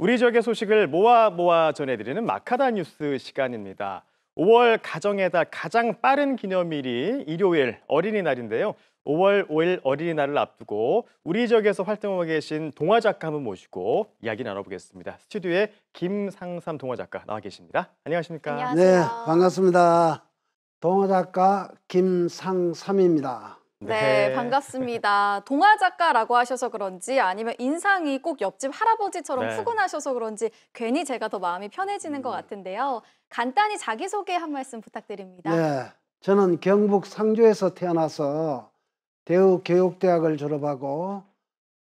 우리 지역의 소식을 모아 모아 전해드리는 마카다 뉴스 시간입니다. 5월 가정의 달 가장 빠른 기념일이 일요일 어린이날인데요. 5월 5일 어린이날을 앞두고 우리 지역에서 활동하고 계신 동화 작가 한분 모시고 이야기 나눠보겠습니다. 스튜디오에 김상삼 동화 작가 나와 계십니다. 안녕하십니까? 네, 안녕하세요. 네, 반갑습니다. 동화 작가 김상삼입니다. 네, 네, 반갑습니다. 동화 작가라고 하셔서 그런지 아니면 인상이 꼭 옆집 할아버지처럼 네. 푸근하셔서 그런지 괜히 제가 더 마음이 편해지는 음. 것 같은데요. 간단히 자기소개 한 말씀 부탁드립니다. 네, 저는 경북 상주에서 태어나서 대우교육대학을 졸업하고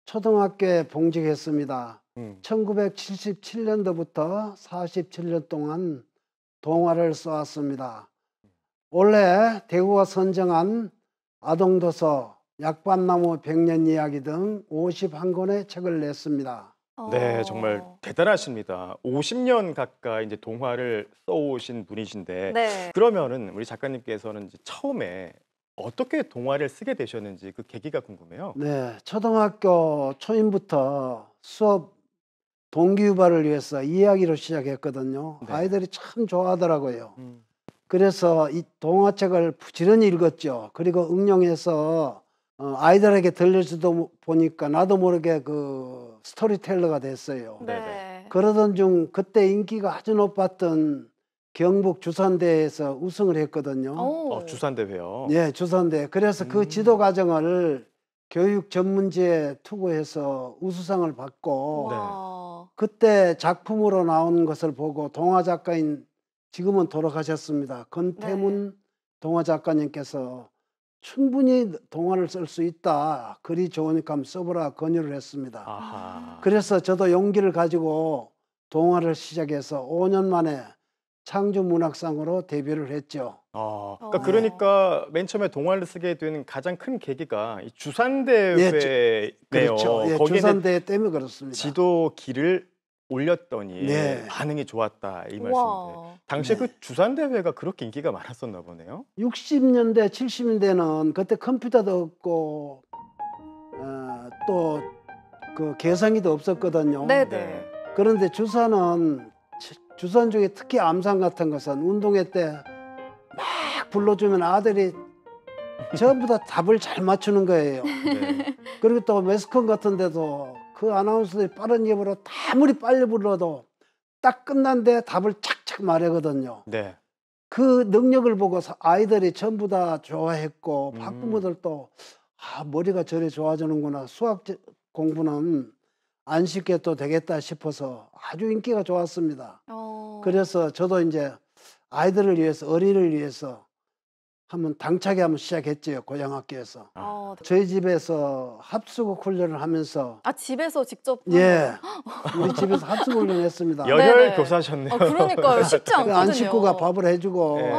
초등학교에 봉직했습니다. 음. 1977년도부터 47년 동안 동화를 써왔습니다. 원래 대구가 선정한 아동도서, 약반나무 백년 이야기 등 51권의 책을 냈습니다. 네, 어. 정말 대단하십니다. 50년 가까이 이제 동화를 써오신 분이신데 네. 그러면은 우리 작가님께서는 이제 처음에 어떻게 동화를 쓰게 되셨는지 그 계기가 궁금해요. 네, 초등학교 초임부터 수업 동기유발을 위해서 이야기로 시작했거든요. 네. 아이들이 참 좋아하더라고요. 음. 그래서 이 동화책을 부지런히 읽었죠. 그리고 응용해서 어, 아이들에게 들려주도 보니까 나도 모르게 그 스토리텔러가 됐어요. 네. 네. 그러던 중 그때 인기가 아주 높았던 경북 주산대에서 우승을 했거든요. 어, 주산대회요. 예, 네, 주산대. 그래서 그 음. 그 지도 과정을 교육 전문지에 투구해서 우수상을 받고 네. 그때 작품으로 나온 것을 보고 동화 작가인 지금은 돌아가셨습니다. 건태문 네. 동화 작가님께서 충분히 동화를 쓸 수 있다. 글이 좋으니까 한번 써보라 권유를 했습니다. 아하. 그래서 저도 용기를 가지고 동화를 시작해서 5년 만에 창조 문학상으로 데뷔를 했죠. 아, 그러니까, 어. 그러니까 맨 처음에 동화를 쓰게 된 가장 큰 계기가 주산대회네요. 예, 그렇죠. 예, 주산대회 때문에 그렇습니다. 지도기를 올렸더니 네. 반응이 좋았다 이 말씀인데 당시에 네. 그 주산 대회가 그렇게 인기가 많았었나 보네요. 60년대 70년대는 그때 컴퓨터도 없고 어, 또그 계산기도 없었거든요. 네네. 네. 네. 그런데 주산은 주산 중에 특히 암산 같은 것은 운동회 때 막 불러주면 아들이 전부 다 답을 잘 맞추는 거예요. 네. 그리고 또 매스컴 같은 데도 그 아나운서들이 빠른 입으로 아무리 빨리 불러도 딱 끝난 데 답을 착착 말하거든요. 네. 그 능력을 보고 서 아이들이 전부 다 좋아했고 음. 학부모들도 아 머리가 저리 좋아지는구나 수학 공부는 안 쉽게 또 되겠다 싶어서 아주 인기가 좋았습니다. 오. 어. 그래서 저도 이제 아이들을 위해서 어린이를 위해서 한번 당차게 한 번 시작했지요 고양학교에서 아. 어, 네. 저희 집에서 합숙 훈련을 하면서 아 집에서 직접 예 우리 집에서 합숙 훈련했습니다 열혈 교사셨네요. 아, 그러니까요 쉽지 않거든요. 안 식구가 밥을 해주고 네.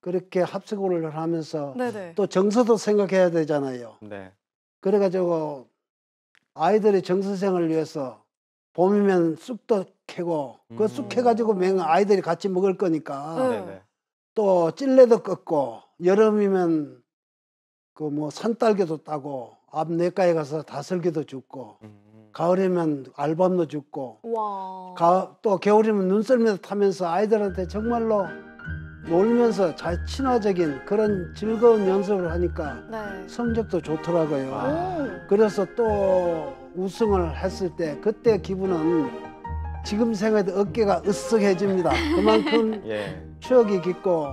그렇게 합숙 훈련을 하면서 네네. 또 정서도 생각해야 되잖아요. 네. 그래가지고 아이들의 정서생을 활 위해서 봄이면 쑥도 캐고 그 음. 그쑥 캐가지고 맹 아이들이 같이 먹을 거니까 네. 또 찔레도 꺾고 여름이면 그 뭐 산딸기도 따고 앞 내과에 가서 다슬기도 죽고 음. 가을이면 알밤도 죽고 가, 또 겨울이면 눈썰매도 타면서 아이들한테 정말로 놀면서 잘 친화적인 그런 즐거운 연습을 하니까 네. 성적도 좋더라고요. 오. 그래서 또 우승을 했을 때 그때 기분은 지금 생각해도 어깨가 으쓱해집니다. 그만큼 예. 추억이 깊고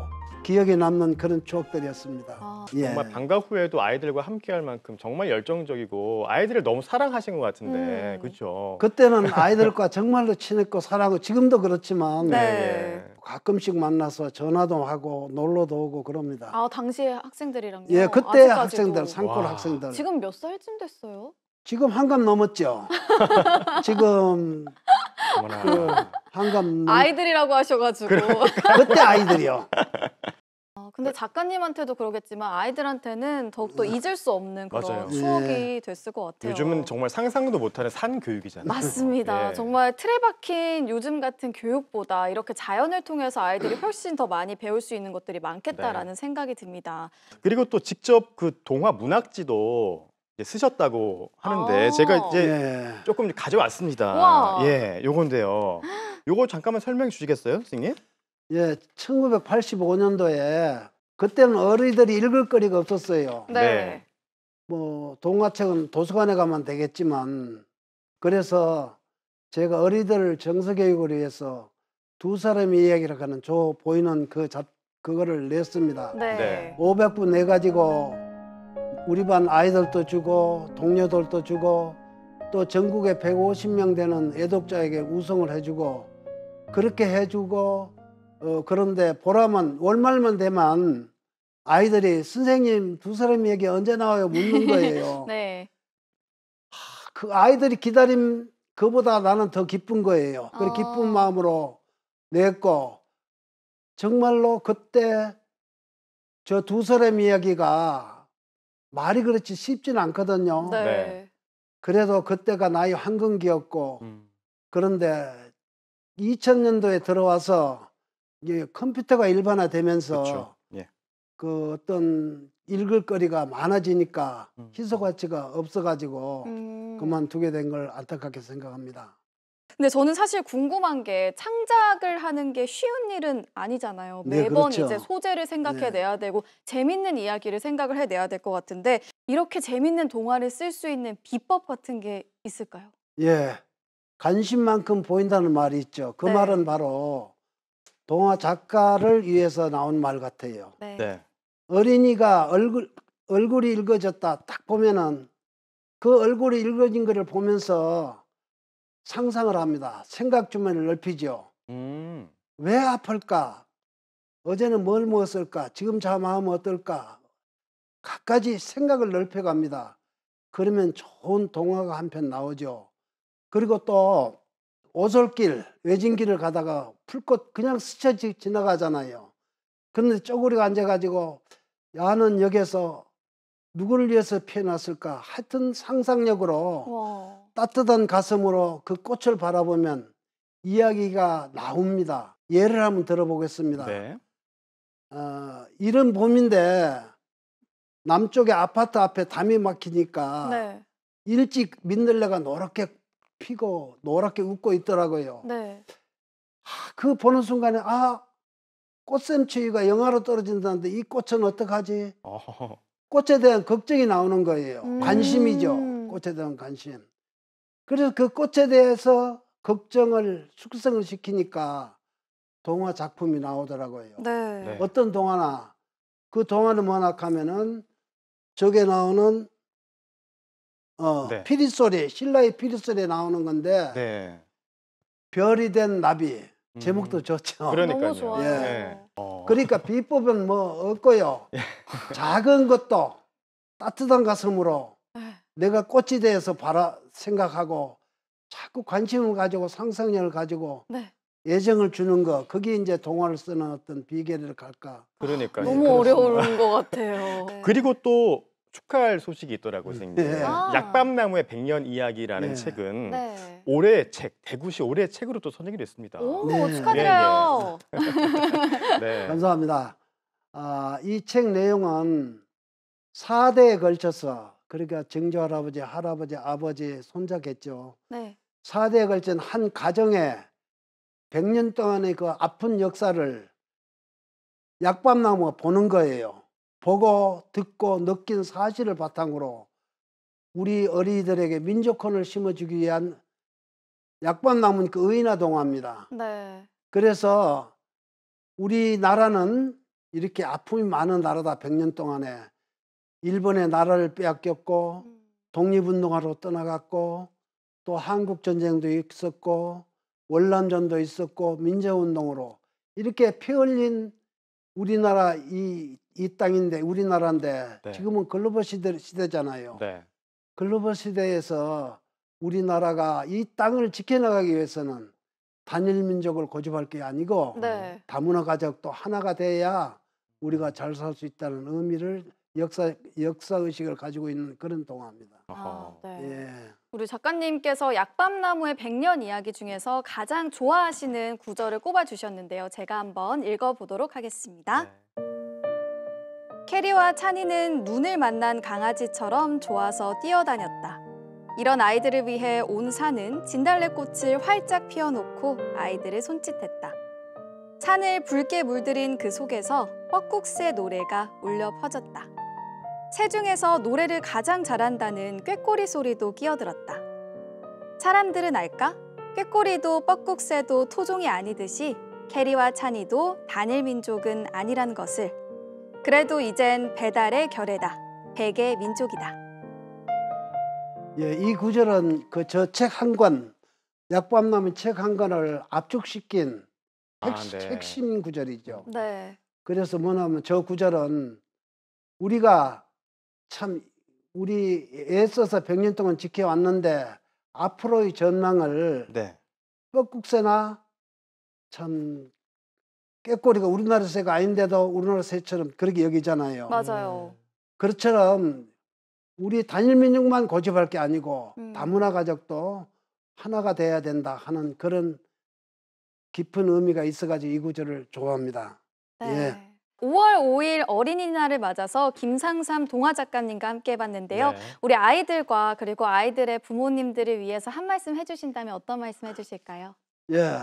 기억에 남는 그런 추억들이었습니다. 아. 예. 정말 방과 후에도 아이들과 함께할 만큼 정말 열정적이고 아이들을 너무 사랑하신 것 같은데 음. 그렇죠? 그때는 아이들과 정말로 친했고 사랑하고 지금도 그렇지만 네. 네. 가끔씩 만나서 전화도 하고 놀러도 오고 그럽니다. 아 당시 학생들이랑 예, 그때 아직까지도. 학생들, 상골 와. 학생들. 지금 몇 살쯤 됐어요? 지금 한갑 넘었죠. 지금 그 한갑 넘... 아이들이라고 하셔가지고 그때 아이들이요. 근데 네. 작가님한테도 그러겠지만 아이들한테는 더욱더 네. 잊을 수 없는 그런 맞아요. 추억이 예. 됐을 것 같아요. 요즘은 정말 상상도 못하는 산 교육이잖아요. 맞습니다. 예. 정말 틀에 박힌 요즘 같은 교육보다 이렇게 자연을 통해서 아이들이 훨씬 더 많이 배울 수 있는 것들이 많겠다라는 네. 생각이 듭니다. 그리고 또 직접 그 동화 문학지도 쓰셨다고 하는데 아 제가 이제 예. 조금 가져왔습니다. 우와. 예, 요건데요. 요거 잠깐만 설명해 주시겠어요, 선생님? 예, 1985년도에 그때는 어린이들이 읽을 거리가 없었어요. 네. 네. 뭐 동화책은 도서관에 가면 되겠지만 그래서 제가 어린이들 정서교육을 위해서 두사람이 이야기를 하는 저 보이는 그 잡, 그거를 냈습니다. 네. 500부 내가지고 우리 반 아이들도 주고 동료들도 주고 또 전국에 150명 되는 애독자에게 우송을 해주고 그렇게 해주고 어, 그런데 보람은 월말만 되면 아이들이 선생님 두 사람에게 언제 나와요 묻는 거예요. 네. 하, 그 아이들이 기다림 그보다 나는 더 기쁜 거예요. 그 어... 기쁜 마음으로 냈고 정말로 그때 저 두 사람 이야기가 말이 그렇지 쉽진 않거든요. 네. 네. 그래도 그때가 나의 황금기였고 음. 그런데 2000년도에 들어와서 이게 예, 컴퓨터가 일반화되면서 그 예. 그 어떤 읽을 거리가 많아지니까 음. 희소 가치가 없어가지고 음. 그만두게 된 걸 안타깝게 생각합니다. 근데 저는 사실 궁금한 게 창작을 하는 게 쉬운 일은 아니잖아요. 네, 매번 네, 그렇죠. 이제 소재를 생각해 네. 내야 되고 네. 재밌는 이야기를 생각을 해 내야 될 것 같은데 이렇게 재밌는 동화를 쓸 수 있는 비법 같은 게 있을까요? 예. 관심만큼 보인다는 말이 있죠. 그 네. 말은 바로 동화 작가를 위해서 나온 말 같아요. 네. 네. 어린이가 얼굴 얼굴이 읽어졌다 딱 보면은 그 얼굴이 읽어진 글을 보면서 상상을 합니다. 생각 주머을 넓히죠. 음. 왜 아플까? 어제는 뭘 먹었을까? 지금 저 마음 어떨까? 갖가지 생각을 넓혀갑니다. 그러면 좋은 동화가 한 편 나오죠. 그리고 또 오솔길, 외진길을 가다가 풀꽃 그냥 스쳐 지나가잖아요. 그런데 쪼그리고 앉아가지고 야는 역에서 누구를 위해서 피어났을까? 하여튼 상상력으로 와. 따뜻한 가슴으로 그 꽃을 바라보면 이야기가 나옵니다. 예를 한번 들어보겠습니다. 네. 어, 이른 봄인데 남쪽의 아파트 앞에 담이 막히니까 네. 일찍 민들레가 노랗게 피고 노랗게 웃고 있더라고요. 네. 아, 그 보는 순간에 아 꽃샘추위가 영하로 떨어진다는데 이 꽃은 어떡하지? 어허허. 꽃에 대한 걱정이 나오는 거예요. 음. 관심이죠. 꽃에 대한 관심. 그래서 그 꽃에 대해서 걱정을 숙성을 시키니까 동화 작품이 나오더라고요. 네. 네. 어떤 동화나 그 동화는 뭐나 하면은 저게 나오는 어, 네. 피리 소리, 신라의 피리 소리에 나오는 건데 네. 별이 된 나비 음. 제목도 좋죠. 그러니까요. 너무 예. 네. 그러니까 비법은 뭐 없고요. 예. 작은 것도 따뜻한 가슴으로 예. 내가 꽃이돼서 바라 생각하고 자꾸 관심을 가지고 상상력을 가지고 예정을 네. 주는 거 그게 이제 동화를 쓰는 어떤 비결을 갈까. 그러니까 너무 어려운 것 같아요. 그리고 또 축하할 소식이 있더라고요, 선생님. 네. 아. 약밤나무의 백년 이야기라는 네. 책은 네. 올해 책, 대구시 올해 책으로 또 선정이 됐습니다. 오, 네. 축하드려요. 네. 네. 네. 감사합니다. 아, 이 책 내용은 4대에 걸쳐서 그러니까 증조 할아버지, 할아버지, 아버지, 손자겠죠. 네. 4대에 걸친 한 가정의 100년 동안의 그 아픈 역사를 약밤나무가 보는 거예요. 보고 듣고 느낀 사실을 바탕으로 우리 어린이들에게 민족혼을 심어주기 위한 약반 남은 그 의인화 동화입니다. 네. 그래서 우리나라는 이렇게 아픔이 많은 나라다 100년 동안에 일본의 나라를 빼앗겼고 음. 독립운동하러 떠나갔고 또 한국 전쟁도 있었고 월남전도 있었고 민재운동으로 이렇게 피 흘린 우리나라 이, 이 땅인데 우리나라인데 네. 지금은 글로벌 시대, 시대잖아요. 네. 글로벌 시대에서 우리나라가 이 땅을 지켜나가기 위해서는 단일 민족을 고집할 게 아니고 네. 다문화 가족도 하나가 돼야 우리가 잘 살 수 있다는 의미를 역사 역사 의식을 가지고 있는 그런 동화입니다. 아, 네. 예. 우리 작가님께서 약밤나무의 백년 이야기 중에서 가장 좋아하시는 구절을 꼽아 주셨는데요. 제가 한번 읽어 보도록 하겠습니다. 네. 캐리와 찬이는 눈을 만난 강아지처럼 좋아서 뛰어다녔다. 이런 아이들을 위해 온 산은 진달래꽃을 활짝 피워놓고 아이들을 손짓했다. 산을 붉게 물들인 그 속에서 뻐국새 노래가 울려 퍼졌다. 새 중에서 노래를 가장 잘한다는 꾀꼬리 소리도 끼어들었다. 사람들은 알까? 꾀꼬리도 뻐국새도 토종이 아니듯이 캐리와 찬이도 단일 민족은 아니란 것을 그래도 이젠 배달의 결례다 백의 민족이다. 예, 이 구절은 그 저 책 한 권, 약밤 남은 책한 권을 압축시킨 핵, 아, 네. 핵심 구절이죠. 네. 그래서 뭐냐면 저 구절은 우리가 참 우리 애써서 100년 동안 지켜왔는데 앞으로의 전망을 네. 뻐국새나 참 깨꼬리가 우리나라 새가 아닌데도 우리나라 새처럼 그렇게 여기잖아요. 맞아요. 음. 그처럼 우리 단일 민족만 고집할 게 아니고 음. 다문화 가족도 하나가 돼야 된다 하는 그런 깊은 의미가 있어가지고 이 구절을 좋아합니다. 네. 예. 5월 5일 어린이날을 맞아서 김상삼 동화 작가님과 함께 봤는데요. 네. 우리 아이들과 그리고 아이들의 부모님들을 위해서 한 말씀 해주신다면 어떤 말씀 해주실까요? 예.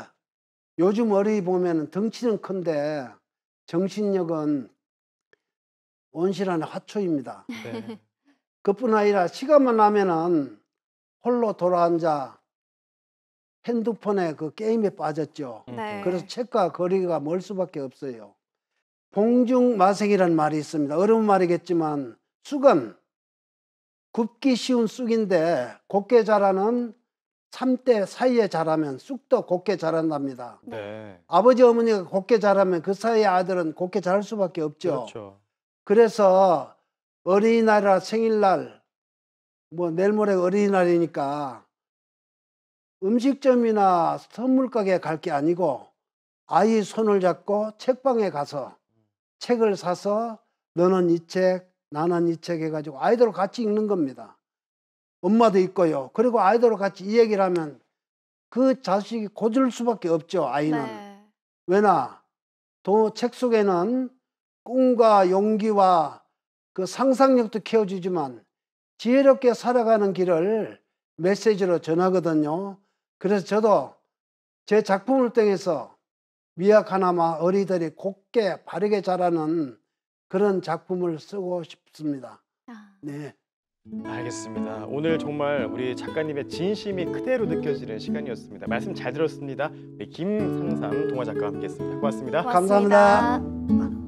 요즘 어린이 보면 덩치는 큰데 정신력은 온실한 화초입니다. 네. 그뿐 아니라 시간만 나면은 홀로 돌아앉아 핸드폰에 그 게임에 빠졌죠. 음. 네. 그래서 책과 거리가 멀 수밖에 없어요. 봉중마생이란 말이 있습니다. 어려운 말이겠지만 쑥은 굽기 쉬운 쑥인데 곱게 자라는 참대 사이에 자라면 쑥도 곱게 자란답니다. 네. 아버지 어머니가 곱게 자라면 그 사이에 아들은 곱게 자랄 수밖에 없죠. 그렇죠. 그래서 어린이날이나 생일날 뭐 내일 모레 어린이날이니까 음식점이나 선물가게 갈 게 아니고 아이 손을 잡고 책방에 가서 책을 사서 너는 이 책, 나는 이 책 해가지고 아이들하고 같이 읽는 겁니다. 엄마도 있고요. 그리고 아이들하고 같이 이 얘기를 하면 그 자식이 고질 수밖에 없죠, 아이는. 네. 왜나, 도, 책 속에는 꿈과 용기와 그 상상력도 키워주지만 지혜롭게 살아가는 길을 메시지로 전하거든요. 그래서 저도 제 작품을 통해서 미약하나마 어리들이 곱게 바르게 자라는 그런 작품을 쓰고 싶습니다. 아. 네. 알겠습니다. 오늘 정말 우리 작가님의 진심이 그대로 느껴지는 시간이었습니다. 말씀 잘 들었습니다. 우리 김상삼 동화작가와 함께했습니다. 고맙습니다. 고맙습니다. 감사합니다. 아.